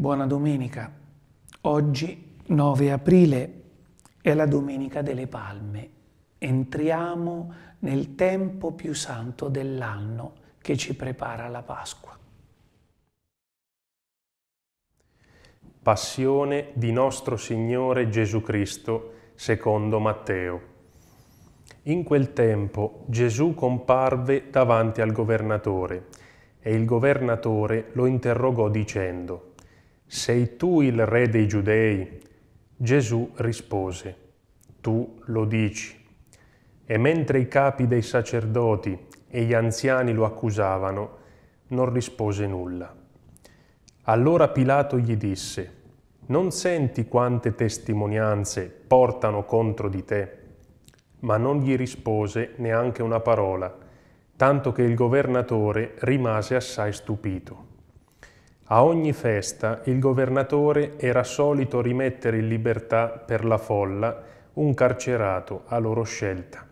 Buona domenica. Oggi, 9 aprile, è la Domenica delle Palme. Entriamo nel tempo più santo dell'anno che ci prepara la Pasqua. Passione di nostro Signore Gesù Cristo, secondo Matteo. In quel tempo Gesù comparve davanti al governatore e il governatore lo interrogò dicendo sei tu il re dei giudei? Gesù rispose, Tu lo dici. E mentre i capi dei sacerdoti e gli anziani lo accusavano, non rispose nulla. Allora Pilato gli disse, Non senti quante testimonianze portano contro di te? Ma non gli rispose neanche una parola, tanto che il governatore rimase assai stupito. A ogni festa il governatore era solito rimettere in libertà per la folla un carcerato a loro scelta.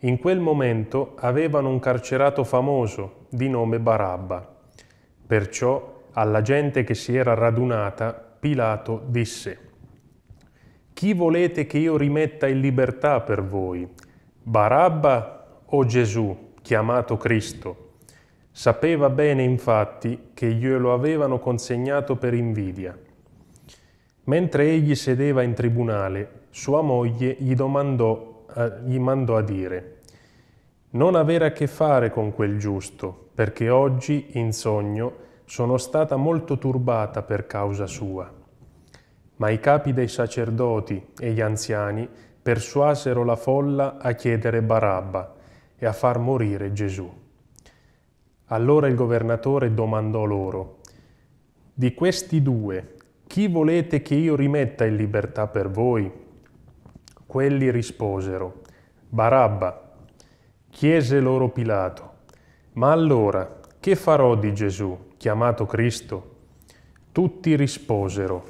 In quel momento avevano un carcerato famoso di nome Barabba. Perciò alla gente che si era radunata Pilato disse Chi volete che io rimetta in libertà per voi? Barabba o Gesù, chiamato Cristo? Sapeva bene infatti che glielo avevano consegnato per invidia. Mentre egli sedeva in tribunale, sua moglie gli, domandò, eh, gli mandò a dire «Non avere a che fare con quel giusto, perché oggi, in sogno, sono stata molto turbata per causa sua». Ma i capi dei sacerdoti e gli anziani persuasero la folla a chiedere Barabba e a far morire Gesù. Allora il governatore domandò loro, di questi due, chi volete che io rimetta in libertà per voi? Quelli risposero, Barabba. Chiese loro Pilato, ma allora che farò di Gesù, chiamato Cristo? Tutti risposero,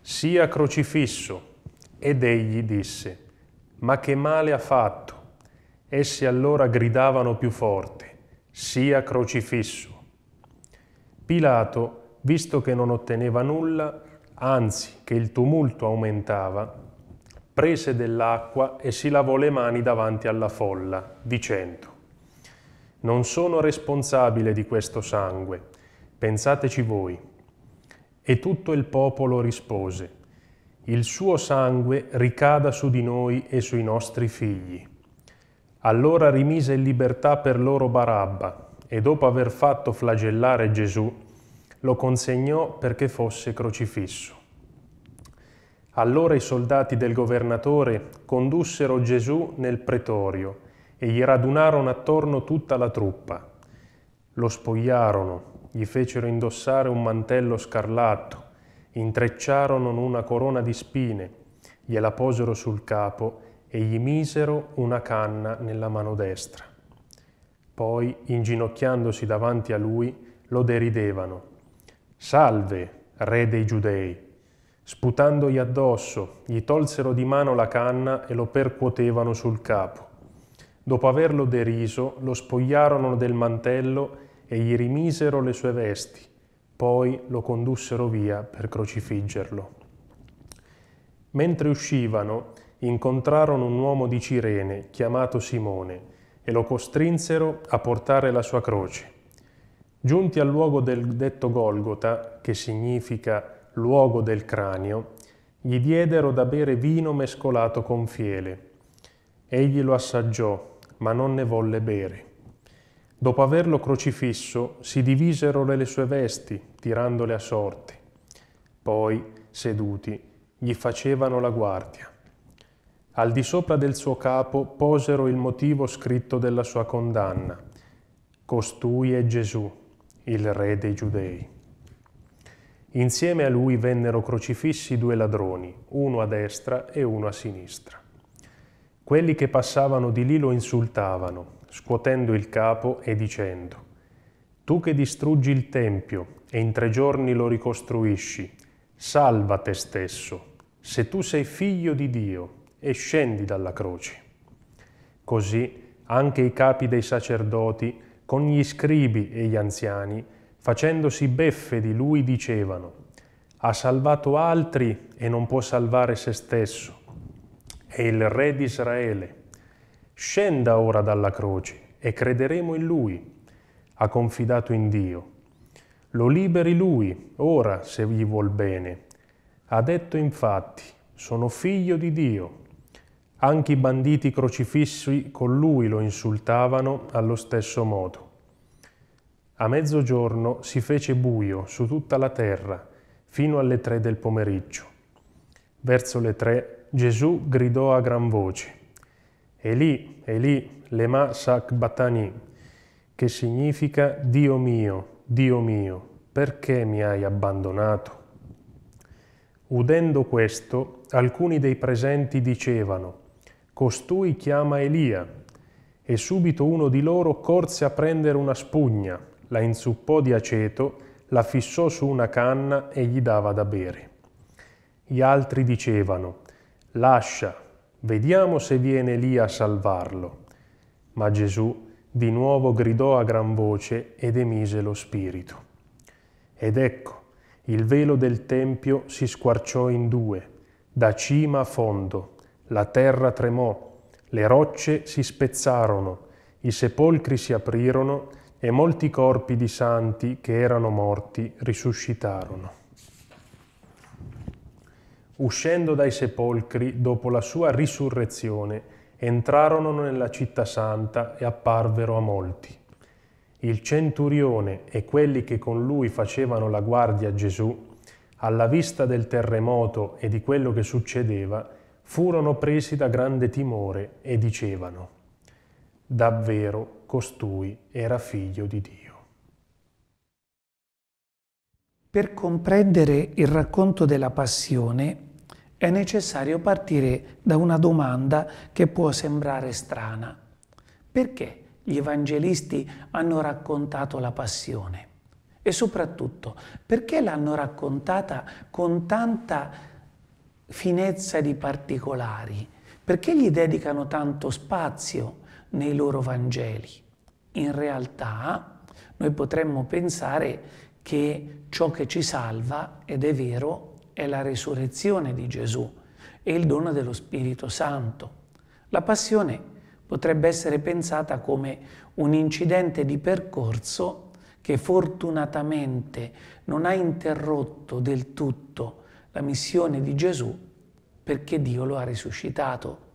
sia crocifisso. Ed egli disse, ma che male ha fatto? Essi allora gridavano più forte sia crocifisso. Pilato, visto che non otteneva nulla, anzi che il tumulto aumentava, prese dell'acqua e si lavò le mani davanti alla folla, dicendo, Non sono responsabile di questo sangue, pensateci voi. E tutto il popolo rispose, Il suo sangue ricada su di noi e sui nostri figli. Allora rimise in libertà per loro Barabba e dopo aver fatto flagellare Gesù, lo consegnò perché fosse crocifisso. Allora i soldati del governatore condussero Gesù nel pretorio e gli radunarono attorno tutta la truppa. Lo spogliarono, gli fecero indossare un mantello scarlatto, intrecciarono una corona di spine, gliela posero sul capo e gli misero una canna nella mano destra. Poi, inginocchiandosi davanti a lui, lo deridevano. Salve, re dei giudei! Sputandogli addosso, gli tolsero di mano la canna e lo percuotevano sul capo. Dopo averlo deriso, lo spogliarono del mantello e gli rimisero le sue vesti, poi lo condussero via per crocifiggerlo. Mentre uscivano, incontrarono un uomo di Cirene chiamato Simone e lo costrinsero a portare la sua croce. Giunti al luogo del detto Golgota, che significa luogo del cranio, gli diedero da bere vino mescolato con fiele. Egli lo assaggiò, ma non ne volle bere. Dopo averlo crocifisso, si divisero le sue vesti, tirandole a sorte. Poi, seduti, gli facevano la guardia al di sopra del suo capo posero il motivo scritto della sua condanna. Costui è Gesù, il re dei giudei. Insieme a lui vennero crocifissi due ladroni, uno a destra e uno a sinistra. Quelli che passavano di lì lo insultavano, scuotendo il capo e dicendo, Tu che distruggi il Tempio e in tre giorni lo ricostruisci, salva te stesso, se tu sei figlio di Dio e scendi dalla croce. Così anche i capi dei sacerdoti, con gli scribi e gli anziani, facendosi beffe di lui, dicevano, ha salvato altri e non può salvare se stesso. È il Re di Israele. Scenda ora dalla croce e crederemo in lui. Ha confidato in Dio. Lo liberi lui, ora, se gli vuol bene. Ha detto infatti, sono figlio di Dio anche i banditi crocifissi con lui lo insultavano allo stesso modo. A mezzogiorno si fece buio su tutta la terra, fino alle tre del pomeriggio. Verso le tre Gesù gridò a gran voce, Eli, Eli, lema batani», che significa Dio mio, Dio mio, perché mi hai abbandonato? Udendo questo, alcuni dei presenti dicevano, Costui chiama Elia e subito uno di loro corse a prendere una spugna, la inzuppò di aceto, la fissò su una canna e gli dava da bere. Gli altri dicevano, lascia, vediamo se viene Elia a salvarlo. Ma Gesù di nuovo gridò a gran voce ed emise lo spirito. Ed ecco, il velo del Tempio si squarciò in due, da cima a fondo, la terra tremò, le rocce si spezzarono, i sepolcri si aprirono e molti corpi di santi che erano morti risuscitarono. Uscendo dai sepolcri dopo la sua risurrezione, entrarono nella città santa e apparvero a molti. Il centurione e quelli che con lui facevano la guardia a Gesù, alla vista del terremoto e di quello che succedeva, furono presi da grande timore e dicevano, davvero costui era figlio di Dio. Per comprendere il racconto della passione è necessario partire da una domanda che può sembrare strana. Perché gli evangelisti hanno raccontato la passione? E soprattutto, perché l'hanno raccontata con tanta finezza di particolari, perché gli dedicano tanto spazio nei loro Vangeli? In realtà noi potremmo pensare che ciò che ci salva, ed è vero, è la resurrezione di Gesù e il dono dello Spirito Santo. La passione potrebbe essere pensata come un incidente di percorso che fortunatamente non ha interrotto del tutto la missione di Gesù perché Dio lo ha risuscitato.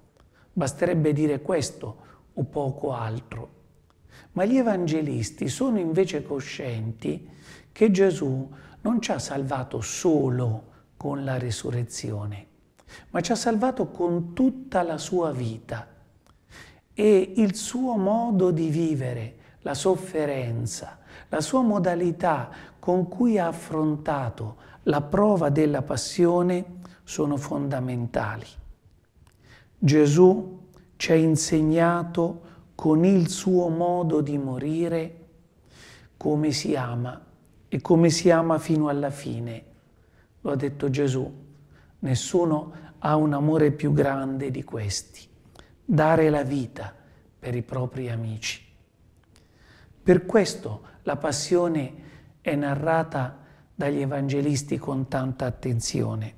Basterebbe dire questo o poco altro. Ma gli evangelisti sono invece coscienti che Gesù non ci ha salvato solo con la risurrezione, ma ci ha salvato con tutta la sua vita e il suo modo di vivere, la sofferenza, la sua modalità con cui ha affrontato la prova della passione sono fondamentali. Gesù ci ha insegnato con il suo modo di morire come si ama e come si ama fino alla fine. Lo ha detto Gesù, nessuno ha un amore più grande di questi, dare la vita per i propri amici. Per questo la passione è narrata dagli evangelisti con tanta attenzione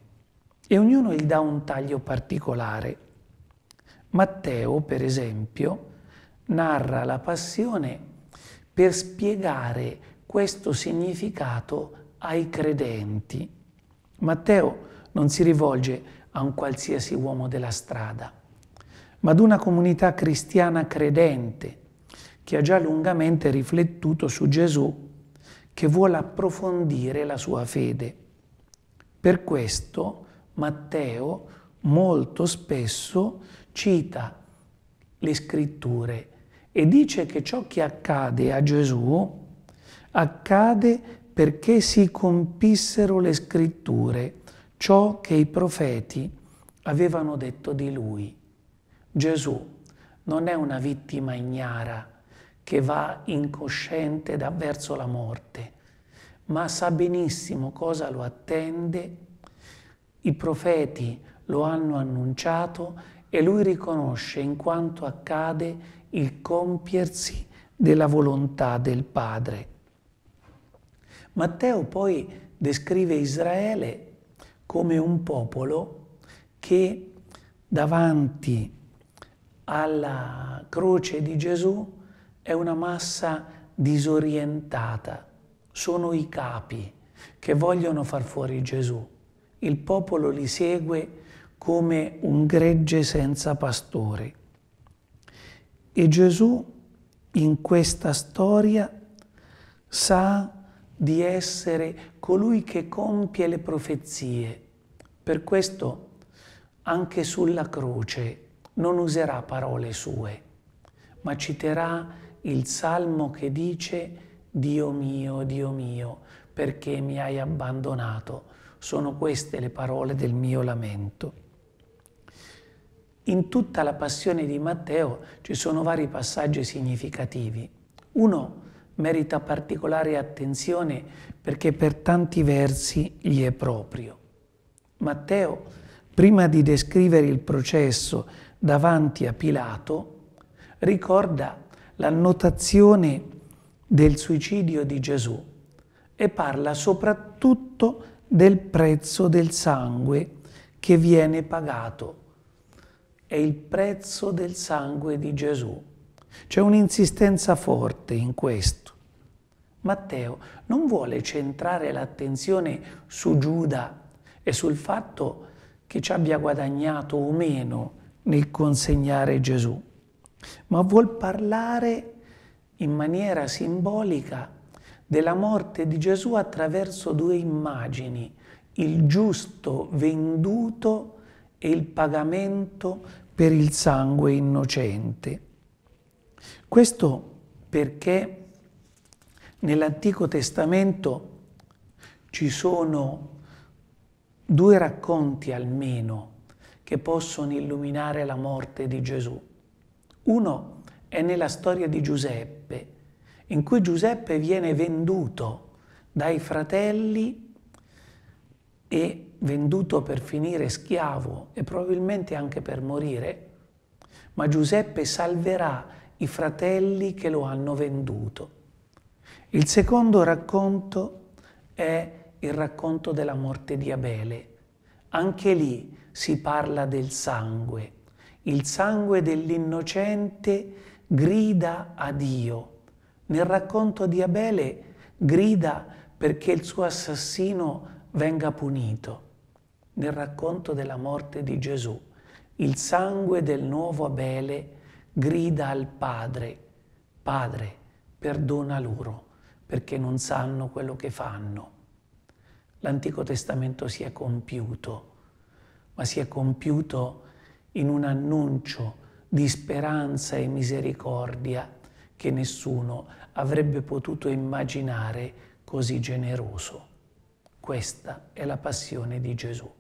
e ognuno gli dà un taglio particolare. Matteo, per esempio, narra la passione per spiegare questo significato ai credenti. Matteo non si rivolge a un qualsiasi uomo della strada, ma ad una comunità cristiana credente che ha già lungamente riflettuto su Gesù, che vuole approfondire la sua fede. Per questo Matteo molto spesso cita le scritture e dice che ciò che accade a Gesù accade perché si compissero le scritture, ciò che i profeti avevano detto di lui. Gesù non è una vittima ignara, che va incosciente da verso la morte, ma sa benissimo cosa lo attende. I profeti lo hanno annunciato e lui riconosce in quanto accade il compiersi della volontà del Padre. Matteo poi descrive Israele come un popolo che davanti alla croce di Gesù è una massa disorientata, sono i capi che vogliono far fuori Gesù. Il popolo li segue come un gregge senza pastore. E Gesù in questa storia sa di essere colui che compie le profezie. Per questo anche sulla croce non userà parole sue, ma citerà il salmo che dice Dio mio, Dio mio, perché mi hai abbandonato. Sono queste le parole del mio lamento. In tutta la passione di Matteo ci sono vari passaggi significativi. Uno merita particolare attenzione perché per tanti versi gli è proprio. Matteo, prima di descrivere il processo davanti a Pilato, ricorda l'annotazione del suicidio di Gesù e parla soprattutto del prezzo del sangue che viene pagato. È il prezzo del sangue di Gesù. C'è un'insistenza forte in questo. Matteo non vuole centrare l'attenzione su Giuda e sul fatto che ci abbia guadagnato o meno nel consegnare Gesù ma vuol parlare in maniera simbolica della morte di Gesù attraverso due immagini, il giusto venduto e il pagamento per il sangue innocente. Questo perché nell'Antico Testamento ci sono due racconti almeno che possono illuminare la morte di Gesù. Uno è nella storia di Giuseppe, in cui Giuseppe viene venduto dai fratelli e venduto per finire schiavo e probabilmente anche per morire, ma Giuseppe salverà i fratelli che lo hanno venduto. Il secondo racconto è il racconto della morte di Abele. Anche lì si parla del sangue il sangue dell'innocente grida a Dio. Nel racconto di Abele grida perché il suo assassino venga punito. Nel racconto della morte di Gesù, il sangue del nuovo Abele grida al Padre, Padre, perdona loro, perché non sanno quello che fanno. L'Antico Testamento si è compiuto, ma si è compiuto in un annuncio di speranza e misericordia che nessuno avrebbe potuto immaginare così generoso. Questa è la passione di Gesù.